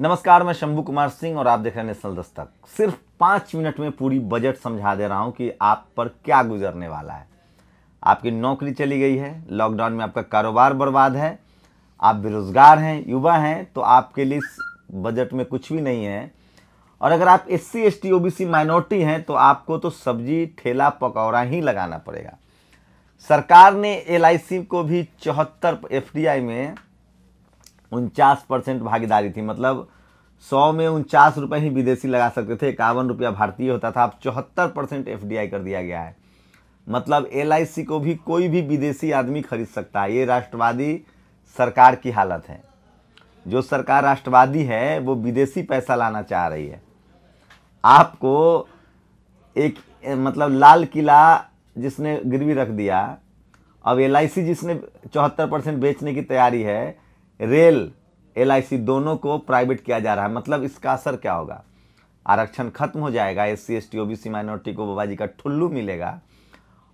नमस्कार मैं शंभू कुमार सिंह और आप देख रहे हैं नेशनल दस्तक सिर्फ पाँच मिनट में पूरी बजट समझा दे रहा हूँ कि आप पर क्या गुजरने वाला है आपकी नौकरी चली गई है लॉकडाउन में आपका कारोबार बर्बाद है आप बेरोजगार हैं युवा हैं तो आपके लिए बजट में कुछ भी नहीं है और अगर आप S C S T O B C minority हैं तो आपको तो सब्जी ठेला पकौड़ा ही लगाना पड़ेगा सरकार ने एल आई सी को भी चौहत्तर एफ डी आई में उनचास परसेंट भागीदारी थी मतलब सौ में उनचास रुपये ही विदेशी लगा सकते थे इक्यावन रुपया भारतीय होता था अब चौहत्तर परसेंट एफ कर दिया गया है मतलब एल को भी कोई भी विदेशी आदमी खरीद सकता है ये राष्ट्रवादी सरकार की हालत है जो सरकार राष्ट्रवादी है वो विदेशी पैसा लाना चाह रही है आपको एक मतलब लाल किला जिसने गिरवी रख दिया अब एल जिसने चौहत्तर परसेंट बेचने की तैयारी है रेल एलआईसी दोनों को प्राइवेट किया जा रहा है मतलब इसका असर क्या होगा आरक्षण खत्म हो जाएगा S C S T OBC minority को बाबा जी का ठुल्लू मिलेगा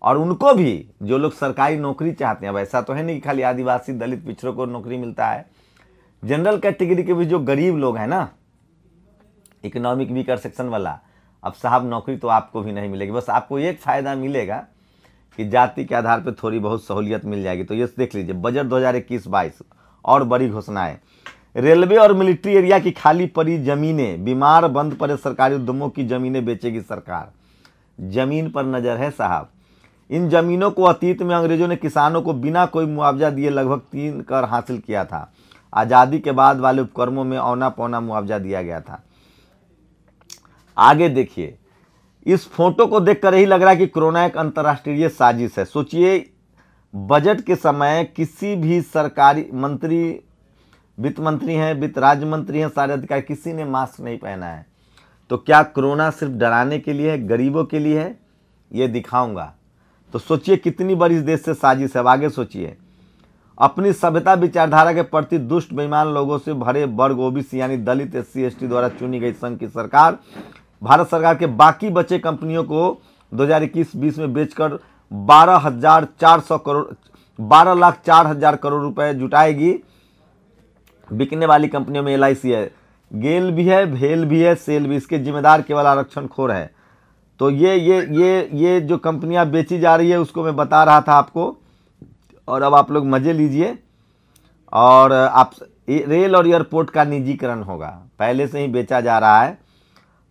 और उनको भी जो लोग सरकारी नौकरी चाहते हैं अब ऐसा तो है नहीं कि खाली आदिवासी दलित पिछड़ों को नौकरी मिलता है जनरल कैटेगरी के भी जो गरीब लोग हैं ना इकोनॉमिक वीकर सेक्शन वाला अब साहब नौकरी तो आपको भी नहीं मिलेगी बस आपको एक फ़ायदा मिलेगा कि जाति के आधार पर थोड़ी बहुत सहूलियत मिल जाएगी तो ये देख लीजिए बजट दो हज़ार और बड़ी घोषणाएं रेलवे और मिलिट्री एरिया की खाली पड़ी जमीनें बीमार बंद पड़े सरकारी उद्यमों की जमीनें बेचेगी सरकार जमीन पर नज़र है साहब इन जमीनों को अतीत में अंग्रेजों ने किसानों को बिना कोई मुआवजा दिए लगभग तीन कर हासिल किया था आज़ादी के बाद वाले उपकरणों में औना पौना मुआवजा दिया गया था आगे देखिए इस फोटो को देखकर यही लग रहा है कि कोरोना एक अंतर्राष्ट्रीय साजिश है सोचिए बजट के समय किसी भी सरकारी मंत्री वित्त मंत्री हैं वित्त राज्य मंत्री हैं सारे अधिकारी किसी ने मास्क नहीं पहना है तो क्या कोरोना सिर्फ डराने के लिए है गरीबों के लिए है ये दिखाऊंगा तो सोचिए कितनी बड़ी इस देश से साजिश है आगे सोचिए अपनी सभ्यता विचारधारा के प्रति दुष्ट बेईमान लोगों से भरे वर्ग ओबीसी यानी दलित एस सी द्वारा चुनी गई संघ की सरकार भारत सरकार के बाकी बचे कंपनियों को दो हजार में बेचकर बारह हजार चार सौ करोड़ बारह लाख चार हजार करोड़ रुपए जुटाएगी बिकने वाली कंपनियों में एल है गेल भी है भेल भी है सेल भी इसके जिम्मेदार केवल आरक्षण खोर है तो ये ये ये ये जो कंपनियां बेची जा रही है उसको मैं बता रहा था आपको और अब आप लोग मज़े लीजिए और आप रेल और एयरपोर्ट का निजीकरण होगा पहले से ही बेचा जा रहा है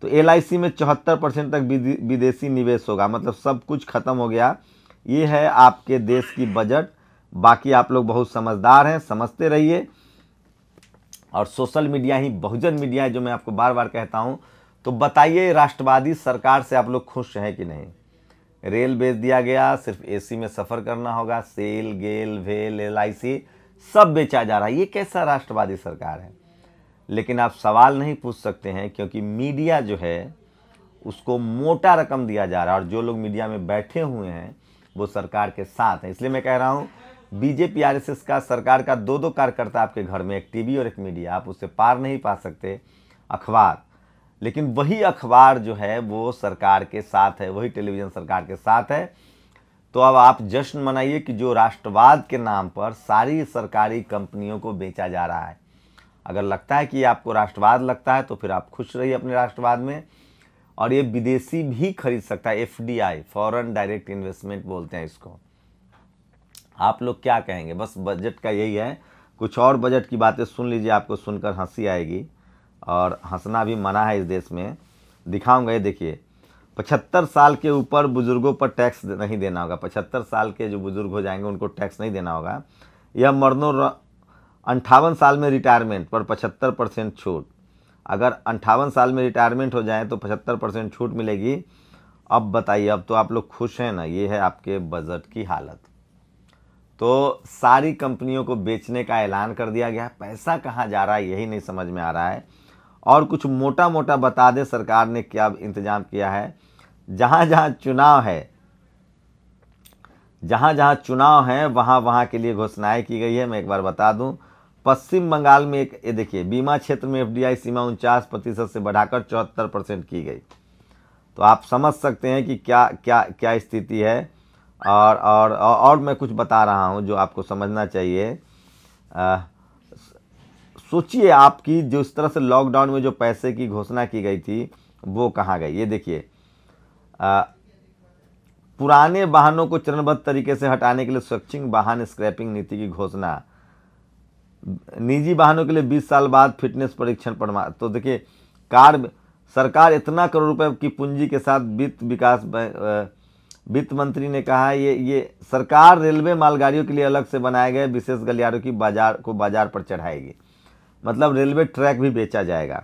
तो एल में चौहत्तर परसेंट तक विदेशी निवेश होगा मतलब सब कुछ खत्म हो गया ये है आपके देश की बजट बाकी आप लोग बहुत समझदार हैं समझते रहिए और सोशल मीडिया ही बहुजन मीडिया है जो मैं आपको बार बार कहता हूँ तो बताइए राष्ट्रवादी सरकार से आप लोग खुश हैं कि नहीं रेल बेच दिया गया सिर्फ एसी में सफ़र करना होगा सेल गेल वेल एल सब बेचा जा रहा है ये कैसा राष्ट्रवादी सरकार है लेकिन आप सवाल नहीं पूछ सकते हैं क्योंकि मीडिया जो है उसको मोटा रकम दिया जा रहा है और जो लोग मीडिया में बैठे हुए हैं वो सरकार के साथ हैं इसलिए मैं कह रहा हूँ बीजेपी आर का सरकार का दो दो कार्यकर्ता आपके घर में एक टीवी और एक मीडिया आप उससे पार नहीं पा सकते अखबार लेकिन वही अखबार जो है वो सरकार के साथ है वही टेलीविज़न सरकार के साथ है तो अब आप जश्न मनाइए कि जो राष्ट्रवाद के नाम पर सारी सरकारी कंपनियों को बेचा जा रहा है अगर लगता है कि आपको राष्ट्रवाद लगता है तो फिर आप खुश रहिए अपने राष्ट्रवाद में और ये विदेशी भी खरीद सकता है F D I foreign direct investment बोलते हैं इसको आप लोग क्या कहेंगे बस बजट का यही है कुछ और बजट की बातें सुन लीजिए आपको सुनकर हंसी आएगी और हंसना भी मना है इस देश में दिखाऊंगा ये देखिए पचहत्तर साल के ऊपर बुज़ुर्गों पर टैक्स नहीं देना होगा पचहत्तर साल के जो बुज़ुर्ग हो जाएंगे उनको टैक्स नहीं देना होगा यह मरणो अंठावन साल में रिटायरमेंट पर पचहत्तर परसेंट छूट अगर अंठावन साल में रिटायरमेंट हो जाए तो पचहत्तर परसेंट छूट मिलेगी अब बताइए अब तो आप लोग खुश हैं ना ये है आपके बजट की हालत तो सारी कंपनियों को बेचने का ऐलान कर दिया गया पैसा कहाँ जा रहा है यही नहीं समझ में आ रहा है और कुछ मोटा मोटा बता दें सरकार ने क्या इंतजाम किया है जहाँ जहाँ चुनाव है जहाँ जहाँ चुनाव है वहाँ वहाँ के लिए घोषणाएं की गई है मैं एक बार बता दूं पश्चिम बंगाल में एक ये देखिए बीमा क्षेत्र में एफडीआई सीमा उनचास प्रतिशत से बढ़ाकर चौहत्तर परसेंट की गई तो आप समझ सकते हैं कि क्या क्या क्या स्थिति है और और और मैं कुछ बता रहा हूँ जो आपको समझना चाहिए सोचिए आपकी जो इस तरह से लॉकडाउन में जो पैसे की घोषणा की गई थी वो कहाँ गई ये देखिए पुराने वाहनों को चरणबद्ध तरीके से हटाने के लिए स्वच्छिंग वाहन स्क्रैपिंग नीति की घोषणा निजी वाहनों के लिए 20 साल बाद फिटनेस परीक्षण प्रमाण तो देखिए कार सरकार इतना करोड़ रुपए की पूंजी के साथ वित्त विकास वित्त मंत्री ने कहा ये ये सरकार रेलवे मालगाड़ियों के लिए अलग से बनाए गए विशेष गलियारों की बाजार को बाजार पर चढ़ाएगी मतलब रेलवे ट्रैक भी बेचा जाएगा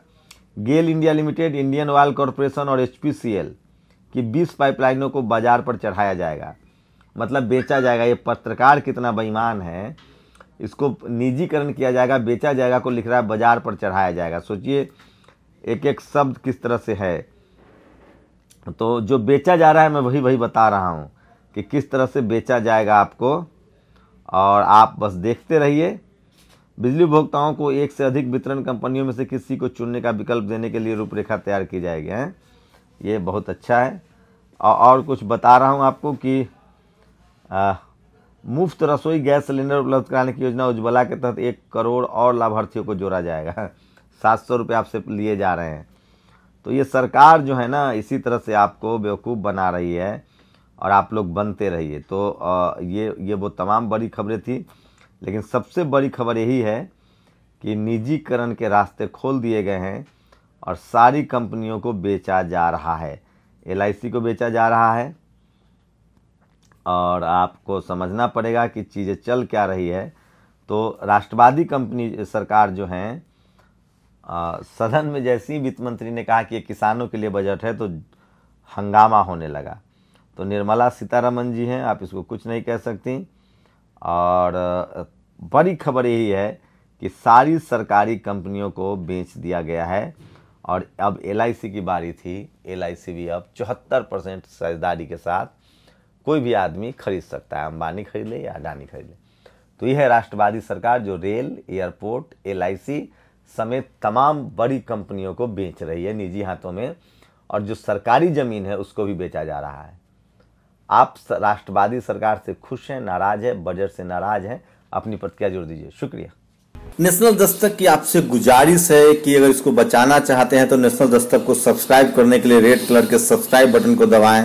GAIL India limited Indian oil corporation और एच की 20 पाइपलाइनों को बाजार पर चढ़ाया जाएगा मतलब बेचा जाएगा ये पत्रकार कितना बेईमान है इसको निजीकरण किया जाएगा बेचा जाएगा को लिख रहा है बाजार पर चढ़ाया जाएगा सोचिए एक एक शब्द किस तरह से है तो जो बेचा जा रहा है मैं वही वही बता रहा हूँ कि किस तरह से बेचा जाएगा आपको और आप बस देखते रहिए बिजली उपभोक्ताओं को एक से अधिक वितरण कंपनियों में से किसी को चुनने का विकल्प देने के लिए रूपरेखा तैयार की जाएगी हैं ये बहुत अच्छा है और कुछ बता रहा हूँ आपको कि आ, मुफ्त रसोई गैस सिलेंडर उपलब्ध कराने की योजना उज्ज्वला के तहत एक करोड़ और लाभार्थियों को जोड़ा जाएगा सात सौ रुपये आपसे लिए जा रहे हैं तो ये सरकार जो है ना इसी तरह से आपको बेवकूफ़ बना रही है और आप लोग बनते रहिए तो ये ये वो तमाम बड़ी खबरें थी लेकिन सबसे बड़ी खबर यही है कि निजीकरण के रास्ते खोल दिए गए हैं और सारी कंपनियों को बेचा जा रहा है एल को बेचा जा रहा है और आपको समझना पड़ेगा कि चीज़ें चल क्या रही है तो राष्ट्रवादी कंपनी सरकार जो हैं सदन में जैसे ही वित्त मंत्री ने कहा कि ये किसानों के लिए बजट है तो हंगामा होने लगा तो निर्मला सीतारमन जी हैं आप इसको कुछ नहीं कह सकती और बड़ी खबर यही है कि सारी सरकारी कंपनियों को बेच दिया गया है और अब एल की बारी थी एल भी अब चौहत्तर परसेंट साझेदारी के साथ कोई भी आदमी खरीद सकता है अंबानी खरीद ले या अडानी खरीद ले तो यह है राष्ट्रवादी सरकार जो रेल एयरपोर्ट एल समेत तमाम बड़ी कंपनियों को बेच रही है निजी हाथों में और जो सरकारी ज़मीन है उसको भी बेचा जा रहा है आप राष्ट्रवादी सरकार से खुश हैं नाराज है बजट से नाराज हैं अपनी प्रतिक्रिया जोड़ दीजिए शुक्रिया नेशनल दस्तक की आपसे गुजारिश है कि अगर इसको बचाना चाहते हैं तो नेशनल दस्तक को सब्सक्राइब करने के लिए रेड कलर के सब्सक्राइब बटन को दबाएं